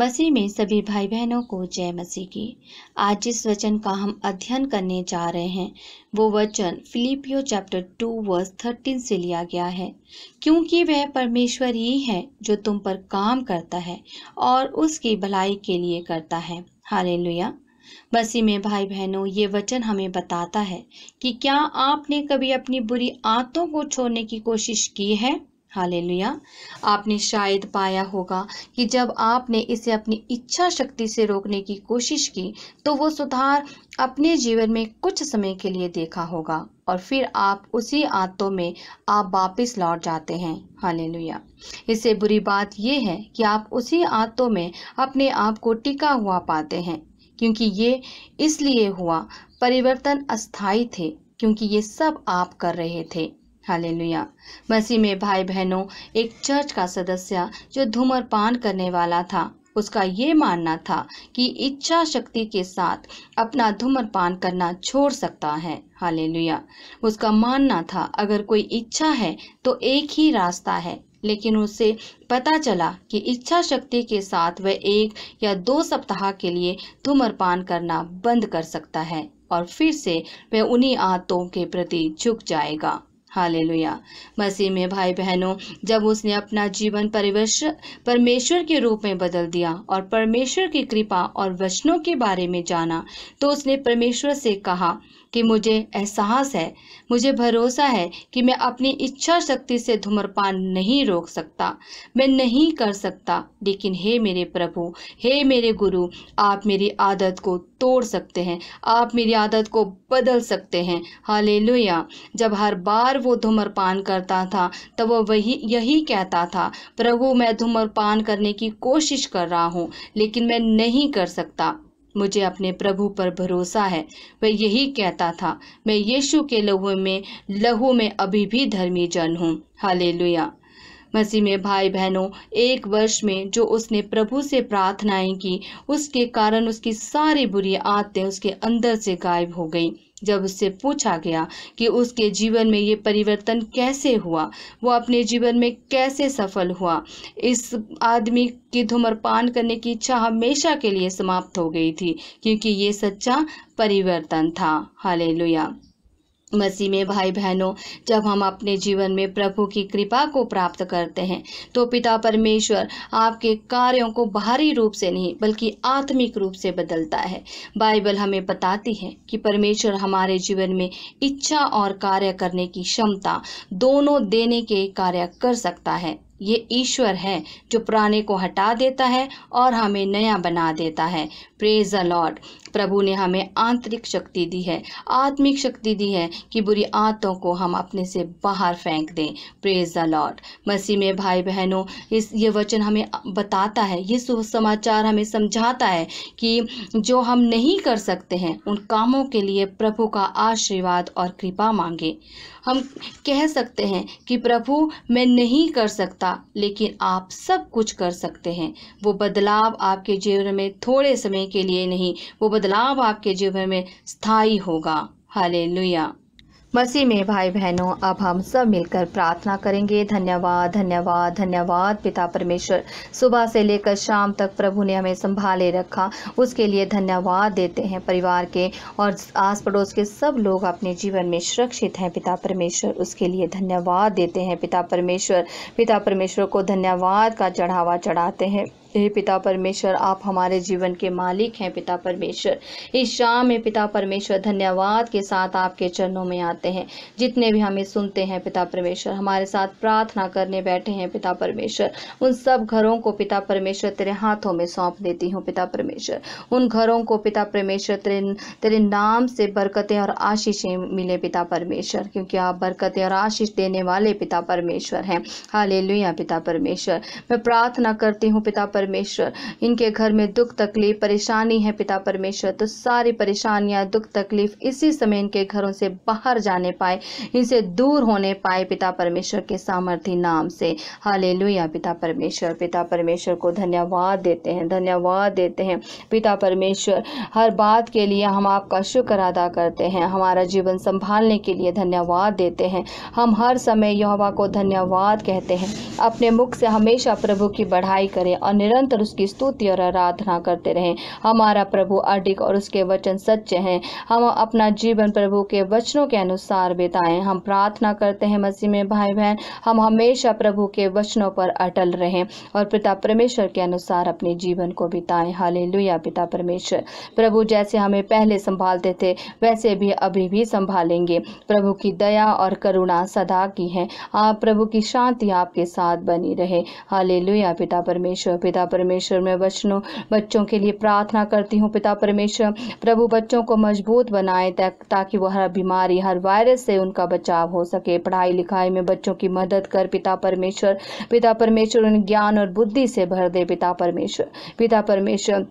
मसीह में सभी भाई बहनों को जय मसीह की आज जिस वचन का हम अध्ययन करने जा रहे हैं वो वचन फिलिपियो चैप्टर टू वर्स थर्टीन से लिया गया है क्योंकि वह परमेश्वर ही है जो तुम पर काम करता है और उसकी भलाई के लिए करता है हाले मसीह में भाई बहनों ये वचन हमें बताता है कि क्या आपने कभी अपनी बुरी आतों को छोड़ने की कोशिश की है हाल आपने शायद पाया होगा कि जब आपने इसे अपनी इच्छा शक्ति से रोकने की कोशिश की तो वो सुधार अपने जीवन में कुछ समय के लिए देखा होगा और फिर आप उसी आतों में आप वापस लौट जाते हैं हाल इससे बुरी बात यह है कि आप उसी आतों में अपने आप को टिका हुआ पाते हैं क्योंकि ये इसलिए हुआ परिवर्तन अस्थाई थे क्योंकि ये सब आप कर रहे थे हालेलुया मसीह में भाई बहनों एक चर्च का सदस्य जो धूम्रपान करने वाला था उसका ये मानना था कि इच्छा शक्ति के साथ अपना धूम्रपान करना छोड़ सकता है हालेलुया उसका मानना था अगर कोई इच्छा है तो एक ही रास्ता है लेकिन उसे पता चला कि इच्छा शक्ति के साथ वह एक या दो सप्ताह के लिए धूम्रपान करना बंद कर सकता है और फिर से वह उन्हीं आदतों के प्रति झुक जाएगा हालेलुया मसीह में भाई बहनों जब उसने अपना जीवन परिवेश परमेश्वर के रूप में बदल दिया और परमेश्वर की कृपा और वचनों के बारे में जाना तो उसने परमेश्वर से कहा कि मुझे एहसास है मुझे भरोसा है कि मैं अपनी इच्छा शक्ति से धूम्रपान नहीं रोक सकता मैं नहीं कर सकता लेकिन हे मेरे प्रभु हे मेरे गुरु आप मेरी आदत को तोड़ सकते हैं आप मेरी आदत को बदल सकते हैं हालेलुया जब हर बार वो धूम्रपान करता था तब वह वही यही कहता था प्रभु मैं धूम्रपान करने की कोशिश कर रहा हूँ लेकिन मैं नहीं कर सकता मुझे अपने प्रभु पर भरोसा है वह यही कहता था मैं यीशु के लहू में लहू में अभी भी धर्मी जन हूँ हाले मसीह में भाई बहनों एक वर्ष में जो उसने प्रभु से प्रार्थनाएं की उसके कारण उसकी सारी बुरी आदतें उसके अंदर से गायब हो गईं जब उससे पूछा गया कि उसके जीवन में ये परिवर्तन कैसे हुआ वो अपने जीवन में कैसे सफल हुआ इस आदमी की धूम्रपान करने की इच्छा हमेशा के लिए समाप्त हो गई थी क्योंकि ये सच्चा परिवर्तन था हाले मसीह में भाई बहनों जब हम अपने जीवन में प्रभु की कृपा को प्राप्त करते हैं तो पिता परमेश्वर आपके कार्यों को बाहरी रूप से नहीं बल्कि आत्मिक रूप से बदलता है बाइबल हमें बताती है कि परमेश्वर हमारे जीवन में इच्छा और कार्य करने की क्षमता दोनों देने के कार्य कर सकता है ये ईश्वर है जो पुराने को हटा देता है और हमें नया बना देता है प्रेज द लॉर्ड प्रभु ने हमें आंतरिक शक्ति दी है आत्मिक शक्ति दी है कि बुरी आंतों को हम अपने से बाहर फेंक दें प्रेज द लॉर्ड मसीह में भाई बहनों इस ये वचन हमें बताता है ये सुसमाचार हमें समझाता है कि जो हम नहीं कर सकते हैं उन कामों के लिए प्रभु का आशीर्वाद और कृपा मांगे हम कह सकते हैं कि प्रभु मैं नहीं कर सकता लेकिन आप सब कुछ कर सकते हैं वो बदलाव आपके जीवन में थोड़े समय के लिए नहीं वो बदलाव आपके जीवन में स्थायी होगा लुया मसीह में भाई बहनों अब हम सब मिलकर प्रार्थना करेंगे धन्यवाद धन्यवाद धन्यवाद पिता परमेश्वर सुबह से लेकर शाम तक प्रभु ने हमें संभाले रखा उसके लिए धन्यवाद देते हैं परिवार के और आस पड़ोस के सब लोग अपने जीवन में सुरक्षित हैं पिता परमेश्वर उसके लिए धन्यवाद देते हैं पिता परमेश्वर पिता परमेश्वर को धन्यवाद का चढ़ावा चढ़ाते हैं हे पिता परमेश्वर आप हमारे जीवन के मालिक हैं पिता परमेश्वर इस शाम में पिता परमेश्वर धन्यवाद के साथ आपके चरणों में आते हैं जितने भी हमें सुनते हैं पिता परमेश्वर हमारे साथ प्रार्थना करने बैठे हैं पिता परमेश्वर उन सब घरों को पिता परमेश्वर तेरे हाथों में सौंप देती हूँ पिता परमेश्वर उन घरों को पिता परमेश्वर तेरे तेरे नाम से बरकतें और आशीषें मिले पिता परमेश्वर क्योंकि आप बरकतें और आशीष देने वाले पिता परमेश्वर हैं हालेलुया पिता परमेश्वर मैं प्रार्थना करती हूँ पिता परमेश्वर इनके घर में दुख तकलीफ परेशानी है पिता परमेश्वर तो सारी परेशानियां दुख तकलीफ इसी समय इनके घरों से बाहर जाने पाए इनसे दूर होने पाए पिता परमेश्वर के सामर्थ्य नाम से हाले पिता परमेश्वर पिता परमेश्वर को धन्यवाद देते हैं धन्यवाद देते हैं पिता परमेश्वर हर बात के लिए हम आपका शुक्र अदा करते हैं हमारा जीवन संभालने के लिए धन्यवाद देते हैं हम हर समय यहोवा को धन्यवाद कहते हैं अपने मुख से हमेशा प्रभु की बढ़ाई करें और निरंतर उसकी स्तुति और आराधना करते रहें हमारा प्रभु अडिक और उसके वचन सच्चे हैं हम अपना जीवन प्रभु के वचनों के अनुसार बिताएं हम प्रार्थना करते हैं मसीह में भाई बहन हम हमेशा प्रभु के वचनों पर अटल रहें और पिता परमेश्वर के अनुसार अपने जीवन को बिताएं हाले पिता परमेश्वर प्रभु जैसे हमें पहले संभालते थे वैसे भी अभी भी संभालेंगे प्रभु की दया और करुणा सदा की है आप प्रभु की शांति आपके साथ बनी रहे हाले पिता परमेश्वर पिता पिता परमेश्वर मैं वचनों बच्चों के लिए प्रार्थना करती हूँ पिता परमेश्वर प्रभु बच्चों को मजबूत बनाए ताकि वह हर बीमारी हर वायरस से उनका बचाव हो सके पढ़ाई लिखाई में बच्चों की मदद कर पिता परमेश्वर पिता परमेश्वर उन ज्ञान और बुद्धि से भर दे पिता परमेश्वर पिता परमेश्वर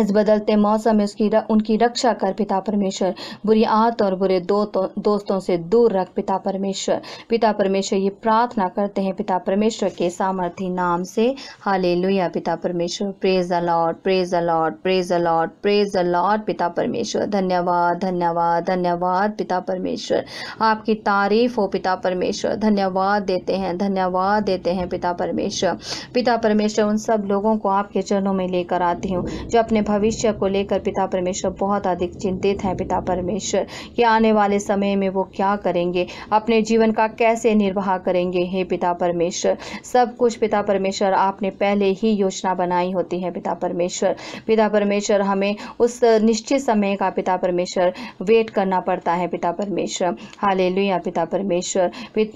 इस बदलते मौसम में उसकी उनकी रक्षा कर पिता परमेश्वर बुरी आत और बुरे दो तो, दोस्तों से दूर रख पिता परमेश्वर पिता परमेश्वर ये प्रार्थना करते हैं पिता परमेश्वर के सामर्थ्य नाम से हाले लुया पिता परमेश्वर praise the Lord praise the Lord praise the Lord praise the Lord पिता परमेश्वर धन्यवाद धन्यवाद धन्यवाद पिता परमेश्वर आपकी तारीफ हो पिता परमेश्वर धन्यवाद देते हैं धन्यवाद देते हैं पिता परमेश्वर पिता परमेश्वर उन सब लोगों को आपके चरणों में लेकर आती हूँ जो अपने अपने भविष्य को लेकर पिता परमेश्वर बहुत अधिक चिंतित हैं पिता परमेश्वर कि आने वाले समय में वो क्या करेंगे अपने जीवन का कैसे निर्वाह करेंगे हे पिता परमेश्वर सब कुछ पिता परमेश्वर आपने पहले ही योजना बनाई होती है पिता परमेश्वर पिता परमेश्वर हमें उस निश्चित समय का पिता परमेश्वर वेट करना पड़ता है पिता परमेश्वर हाले पिता परमेश्वर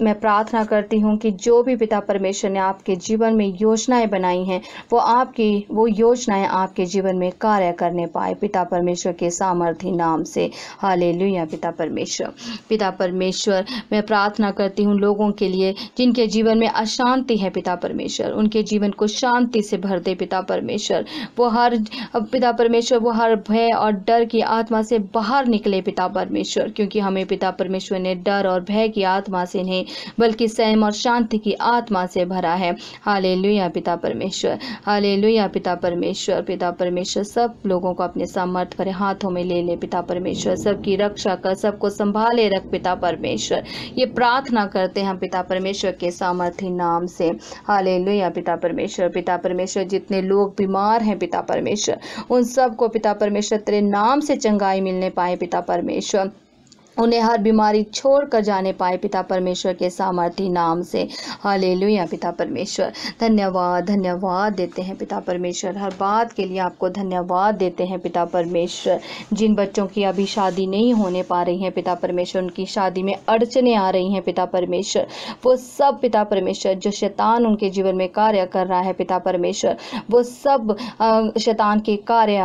मैं प्रार्थना करती हूँ कि जो भी पिता परमेश्वर ने आपके जीवन में योजनाएं बनाई हैं वो आपकी वो योजनाएं आपके जीवन में कार्य करने पाए पिता परमेश्वर के सामर्थ्य नाम से हाले पिता परमेश्वर पिता परमेश्वर मैं प्रार्थना करती हूँ लोगों के लिए जिनके जीवन में अशांति है पिता परमेश्वर उनके जीवन को शांति से भर दे पिता परमेश्वर वो हर पिता परमेश्वर वो हर भय और डर की आत्मा से बाहर निकले पिता परमेश्वर क्योंकि हमें पिता परमेश्वर ने डर और भय की आत्मा से नहीं बल्कि स्वयं और शांति की आत्मा से भरा है हाले पिता परमेश्वर हाले पिता परमेश्वर पिता परमेश्वर परमेश्वर सब लोगों को अपने सामर्थ्य भरे हाथों में ले ले पिता परमेश्वर सबकी रक्षा कर सबको संभाले रख पिता परमेश्वर ये प्रार्थना करते हैं हम पिता परमेश्वर के सामर्थ्य नाम से हाले पिता परमेश्वर पिता परमेश्वर जितने लोग बीमार हैं पिता परमेश्वर उन सबको पिता परमेश्वर तेरे नाम से चंगाई मिलने पाए पिता परमेश्वर उन्हें हर बीमारी छोड़ कर जाने पाए पिता परमेश्वर के सामर्थी नाम से हाले पिता परमेश्वर धन्यवाद धन्यवाद देते हैं पिता परमेश्वर हर बात के लिए आपको धन्यवाद देते हैं पिता परमेश्वर जिन बच्चों की अभी शादी नहीं होने पा रही है पिता परमेश्वर उनकी शादी में अड़चने आ रही हैं पिता परमेश्वर वो सब पिता परमेश्वर जो शैतान उनके जीवन में कार्य कर रहा है पिता परमेश्वर वो सब शैतान के कार्य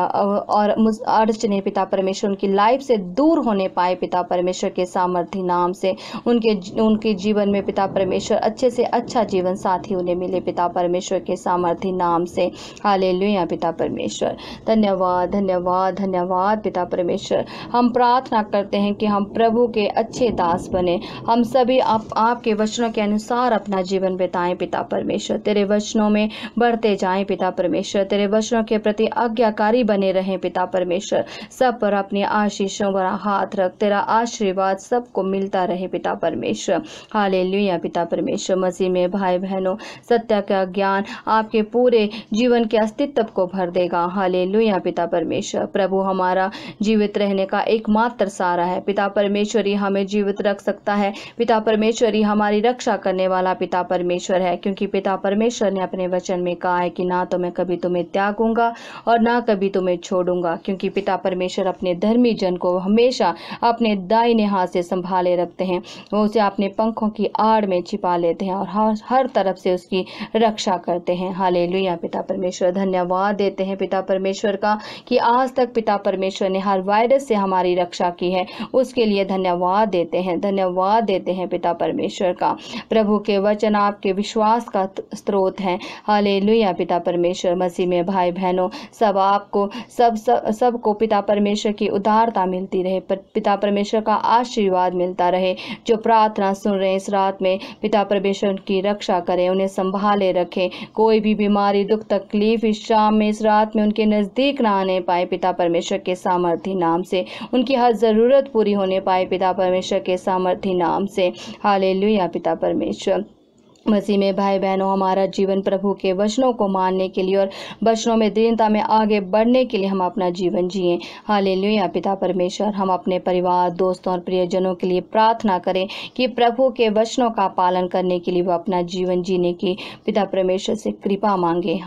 और अड़चने पिता परमेश्वर उनकी लाइफ से दूर होने पाए पिता परमेश्वर के सामर्थ्य नाम से उनके उनके जीवन में पिता परमेश्वर अच्छे से अच्छा जीवन साथी उन्हें मिले पिता परमेश्वर के सामर्थ्य नाम से हाले पिता परमेश्वर धन्यवाद धन्यवाद धन्यवाद पिता परमेश्वर हम प्रार्थना करते हैं कि हम प्रभु के अच्छे दास बने हम सभी आप आपके वचनों के अनुसार अपना जीवन बिताएं पिता परमेश्वर तेरे वचनों में बढ़ते जाएं पिता परमेश्वर तेरे वचनों के प्रति आज्ञाकारी बने रहें पिता परमेश्वर सब पर अपने आशीषों पर हाथ रख तेरा आशीर्वाद सबको मिलता रहे पिता परमेश्वर हाले पिता परमेश्वर मसीह में भाई बहनों सत्य का ज्ञान आपके पूरे जीवन के अस्तित्व को भर देगा हाले पिता परमेश्वर प्रभु हमारा जीवित रहने का एकमात्र सहारा है पिता परमेश्वर ही हमें जीवित रख सकता है पिता परमेश्वर ही हमारी रक्षा करने वाला पिता परमेश्वर है क्योंकि पिता परमेश्वर ने अपने वचन में कहा है कि ना तो मैं कभी तुम्हें त्यागूंगा और ना कभी तुम्हें छोड़ूंगा क्योंकि पिता परमेश्वर अपने धर्मी जन को हमेशा अपने दाहिने हाथ से संभाले रखते हैं वो उसे अपने पंखों की आड़ में छिपा लेते हैं और हर हर तरफ से उसकी रक्षा करते हैं हाले पिता परमेश्वर धन्यवाद देते हैं पिता परमेश्वर का कि आज तक पिता परमेश्वर ने हर वायरस से हमारी रक्षा की है उसके लिए धन्यवाद देते हैं धन्यवाद देते हैं पिता परमेश्वर का प्रभु के वचन आपके विश्वास का स्रोत हैं हाले पिता परमेश्वर मसीह में भाई बहनों सब आपको सब सबको सब, सबको पिता परमेश्वर की उदारता मिलती रहे पिता परमेश्वर का आशीर्वाद मिलता रहे जो प्रार्थना सुन रहे हैं इस रात में पिता परमेश्वर की रक्षा करें उन्हें संभाले रखें कोई भी बीमारी दुख तकलीफ इस शाम में इस रात में उनके नज़दीक ना आने पाए पिता परमेश्वर के सामर्थ्य नाम से उनकी हर ज़रूरत पूरी होने पाए पिता परमेश्वर के सामर्थ्य नाम से हाले पिता परमेश्वर मसीह में भाई बहनों हमारा जीवन प्रभु के वचनों को मानने के लिए और वचनों में दीनता में आगे बढ़ने के लिए हम अपना जीवन जिए या पिता परमेश्वर हम अपने परिवार दोस्तों और प्रियजनों के लिए प्रार्थना करें कि प्रभु के वचनों का पालन करने के लिए वो अपना जीवन जीने की पिता परमेश्वर से कृपा मांगे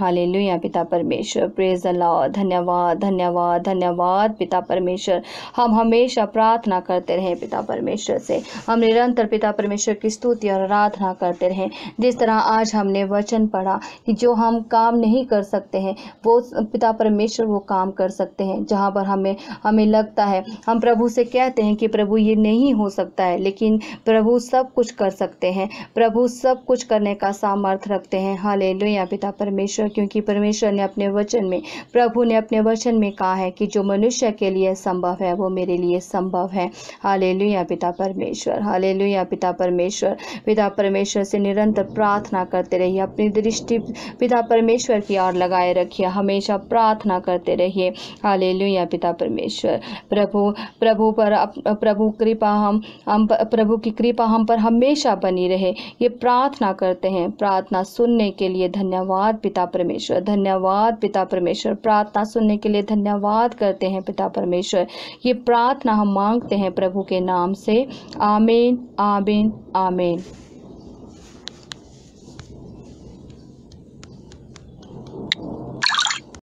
या पिता परमेश्वर प्रेज अल्लाह धन्यवाद धन्यवाद धन्यवाद पिता परमेश्वर हम हमेशा प्रार्थना करते रहें पिता परमेश्वर से हम निरंतर पिता परमेश्वर की स्तुति और आराधना करते रहें जिस तरह आज हमने वचन पढ़ा कि जो हम काम नहीं कर सकते हैं वो पिता परमेश्वर वो काम कर सकते हैं जहाँ पर हमें हमें लगता है हम प्रभु से कहते हैं कि प्रभु ये नहीं हो सकता है लेकिन प्रभु सब कुछ कर सकते हैं प्रभु सब कुछ करने का सामर्थ्य रखते हैं हाँ ले लो या पिता परमेश्वर क्योंकि परमेश्वर ने अपने वचन में प्रभु ने अपने वचन में कहा है कि जो मनुष्य के लिए संभव है वो मेरे लिए संभव है या पिता परमेश्वर या पिता परमेश्वर पिता परमेश्वर से निरंतर निरंतर प्रार्थना करते रहिए अपनी दृष्टि पिता परमेश्वर की ओर लगाए रखिए हमेशा प्रार्थना करते रहिए हालेलुया पिता परमेश्वर प्रभु प्रभु पर प्रभु कृपा हम हम प्रभु की कृपा हम पर हमेशा बनी रहे ये प्रार्थना करते हैं प्रार्थना सुनने के लिए धन्यवाद पिता परमेश्वर धन्यवाद पिता परमेश्वर प्रार्थना सुनने के लिए धन्यवाद करते हैं पिता परमेश्वर ये प्रार्थना हम मांगते हैं प्रभु के नाम से आमीन आमीन आमीन